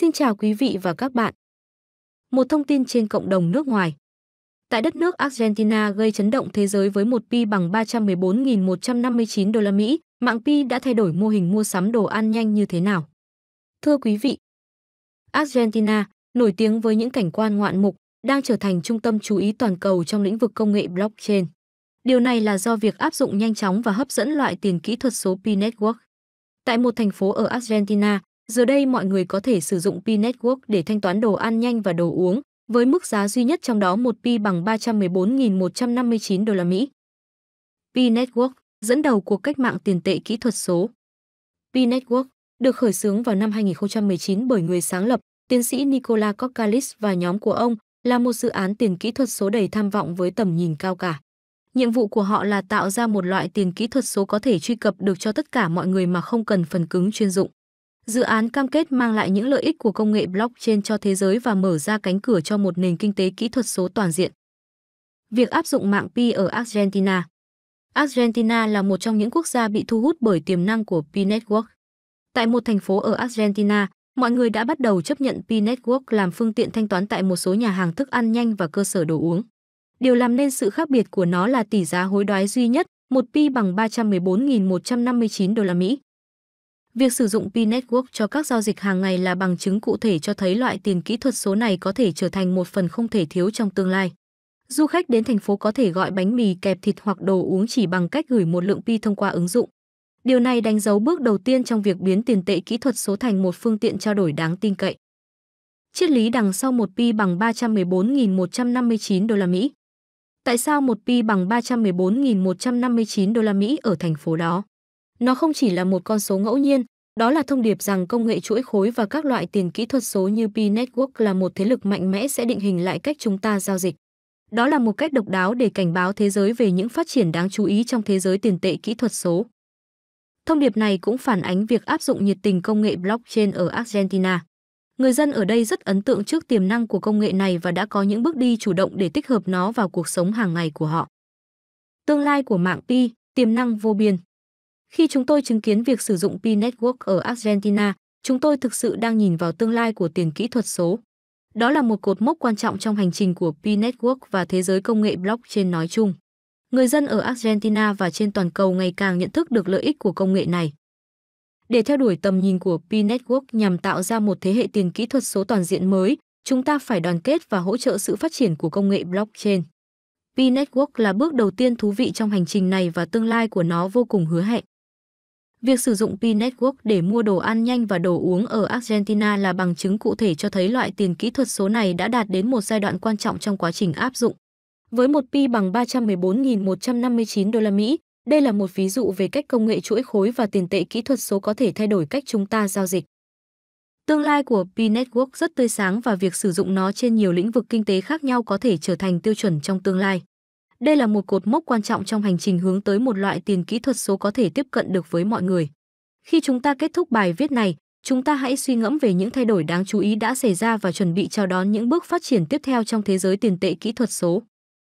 Xin chào quý vị và các bạn. Một thông tin trên cộng đồng nước ngoài. Tại đất nước Argentina gây chấn động thế giới với một pi bằng 314.159 đô la Mỹ, mạng pi đã thay đổi mô hình mua sắm đồ ăn nhanh như thế nào? Thưa quý vị, Argentina, nổi tiếng với những cảnh quan ngoạn mục, đang trở thành trung tâm chú ý toàn cầu trong lĩnh vực công nghệ blockchain. Điều này là do việc áp dụng nhanh chóng và hấp dẫn loại tiền kỹ thuật số Pi Network. Tại một thành phố ở Argentina, Giờ đây mọi người có thể sử dụng Pi Network để thanh toán đồ ăn nhanh và đồ uống, với mức giá duy nhất trong đó một Pi bằng 314.159 đô la Mỹ. Pi Network dẫn đầu cuộc cách mạng tiền tệ kỹ thuật số. Pi Network được khởi xướng vào năm 2019 bởi người sáng lập, tiến sĩ Nikola Kokalis và nhóm của ông là một dự án tiền kỹ thuật số đầy tham vọng với tầm nhìn cao cả. Nhiệm vụ của họ là tạo ra một loại tiền kỹ thuật số có thể truy cập được cho tất cả mọi người mà không cần phần cứng chuyên dụng. Dự án cam kết mang lại những lợi ích của công nghệ blockchain cho thế giới và mở ra cánh cửa cho một nền kinh tế kỹ thuật số toàn diện. Việc áp dụng mạng Pi ở Argentina Argentina là một trong những quốc gia bị thu hút bởi tiềm năng của Pi Network. Tại một thành phố ở Argentina, mọi người đã bắt đầu chấp nhận Pi Network làm phương tiện thanh toán tại một số nhà hàng thức ăn nhanh và cơ sở đồ uống. Điều làm nên sự khác biệt của nó là tỷ giá hối đoái duy nhất, một Pi bằng 314.159 đô la Mỹ. Việc sử dụng P-Network cho các giao dịch hàng ngày là bằng chứng cụ thể cho thấy loại tiền kỹ thuật số này có thể trở thành một phần không thể thiếu trong tương lai. Du khách đến thành phố có thể gọi bánh mì kẹp thịt hoặc đồ uống chỉ bằng cách gửi một lượng Pi thông qua ứng dụng. Điều này đánh dấu bước đầu tiên trong việc biến tiền tệ kỹ thuật số thành một phương tiện trao đổi đáng tin cậy. Triết lý đằng sau một Pi bằng 314.159 đô la Mỹ. Tại sao một Pi bằng 314.159 đô la Mỹ ở thành phố đó? Nó không chỉ là một con số ngẫu nhiên, đó là thông điệp rằng công nghệ chuỗi khối và các loại tiền kỹ thuật số như P-Network là một thế lực mạnh mẽ sẽ định hình lại cách chúng ta giao dịch. Đó là một cách độc đáo để cảnh báo thế giới về những phát triển đáng chú ý trong thế giới tiền tệ kỹ thuật số. Thông điệp này cũng phản ánh việc áp dụng nhiệt tình công nghệ blockchain ở Argentina. Người dân ở đây rất ấn tượng trước tiềm năng của công nghệ này và đã có những bước đi chủ động để tích hợp nó vào cuộc sống hàng ngày của họ. Tương lai của mạng Pi, tiềm năng vô biên khi chúng tôi chứng kiến việc sử dụng Pi Network ở Argentina, chúng tôi thực sự đang nhìn vào tương lai của tiền kỹ thuật số. Đó là một cột mốc quan trọng trong hành trình của Pi Network và thế giới công nghệ blockchain nói chung. Người dân ở Argentina và trên toàn cầu ngày càng nhận thức được lợi ích của công nghệ này. Để theo đuổi tầm nhìn của Pi Network nhằm tạo ra một thế hệ tiền kỹ thuật số toàn diện mới, chúng ta phải đoàn kết và hỗ trợ sự phát triển của công nghệ blockchain. Pi Network là bước đầu tiên thú vị trong hành trình này và tương lai của nó vô cùng hứa hẹn. Việc sử dụng Pi Network để mua đồ ăn nhanh và đồ uống ở Argentina là bằng chứng cụ thể cho thấy loại tiền kỹ thuật số này đã đạt đến một giai đoạn quan trọng trong quá trình áp dụng. Với một Pi bằng 314.159 đô la Mỹ, đây là một ví dụ về cách công nghệ chuỗi khối và tiền tệ kỹ thuật số có thể thay đổi cách chúng ta giao dịch. Tương lai của Pi Network rất tươi sáng và việc sử dụng nó trên nhiều lĩnh vực kinh tế khác nhau có thể trở thành tiêu chuẩn trong tương lai. Đây là một cột mốc quan trọng trong hành trình hướng tới một loại tiền kỹ thuật số có thể tiếp cận được với mọi người. Khi chúng ta kết thúc bài viết này, chúng ta hãy suy ngẫm về những thay đổi đáng chú ý đã xảy ra và chuẩn bị chào đón những bước phát triển tiếp theo trong thế giới tiền tệ kỹ thuật số.